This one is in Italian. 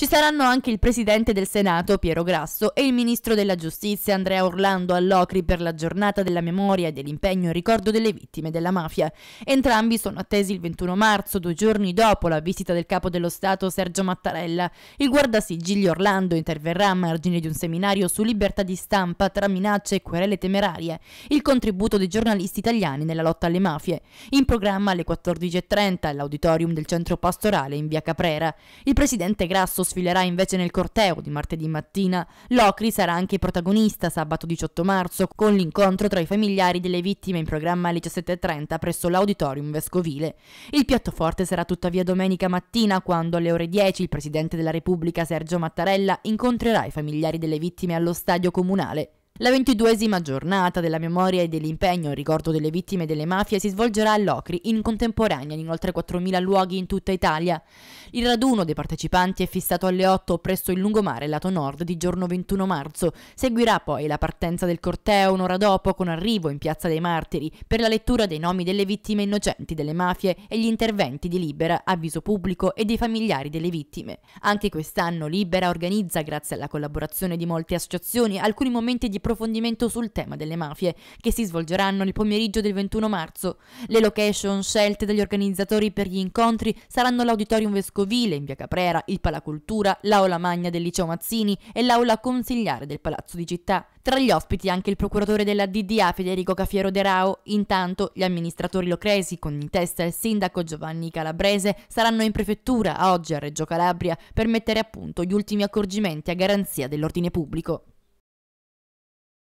Ci saranno anche il presidente del Senato Piero Grasso e il ministro della Giustizia Andrea Orlando Allocri per la giornata della memoria e dell'impegno in ricordo delle vittime della mafia. Entrambi sono attesi il 21 marzo, due giorni dopo la visita del capo dello Stato Sergio Mattarella. Il guardasigilli Orlando interverrà a margine di un seminario su libertà di stampa tra minacce e querele temerarie, il contributo dei giornalisti italiani nella lotta alle mafie. In programma alle 14.30 all'auditorium del centro pastorale in via Caprera. Il presidente Grasso sfilerà invece nel corteo di martedì mattina. Locri sarà anche protagonista sabato 18 marzo con l'incontro tra i familiari delle vittime in programma alle 17.30 presso l'auditorium vescovile. Il piatto forte sarà tuttavia domenica mattina quando alle ore 10 il Presidente della Repubblica Sergio Mattarella incontrerà i familiari delle vittime allo stadio comunale. La ventiduesima giornata della memoria e dell'impegno in ricordo delle vittime delle mafie si svolgerà a Locri in contemporanea in oltre 4.000 luoghi in tutta Italia. Il raduno dei partecipanti è fissato alle 8 presso il lungomare lato nord di giorno 21 marzo. Seguirà poi la partenza del corteo un'ora dopo con arrivo in Piazza dei Martiri per la lettura dei nomi delle vittime innocenti delle mafie e gli interventi di Libera, avviso pubblico e dei familiari delle vittime. Anche quest'anno Libera organizza, grazie alla collaborazione di molte associazioni, alcuni momenti di approfondimento sul tema delle mafie, che si svolgeranno il pomeriggio del 21 marzo. Le location scelte dagli organizzatori per gli incontri saranno l'Auditorium Vescovile in via Caprera, il Palacultura, l'Aula Magna del Liceo Mazzini e l'Aula Consigliare del Palazzo di Città. Tra gli ospiti anche il procuratore della DDA Federico Cafiero De Rao. Intanto gli amministratori locresi, con in testa il sindaco Giovanni Calabrese, saranno in prefettura oggi a Reggio Calabria per mettere a punto gli ultimi accorgimenti a garanzia dell'ordine pubblico.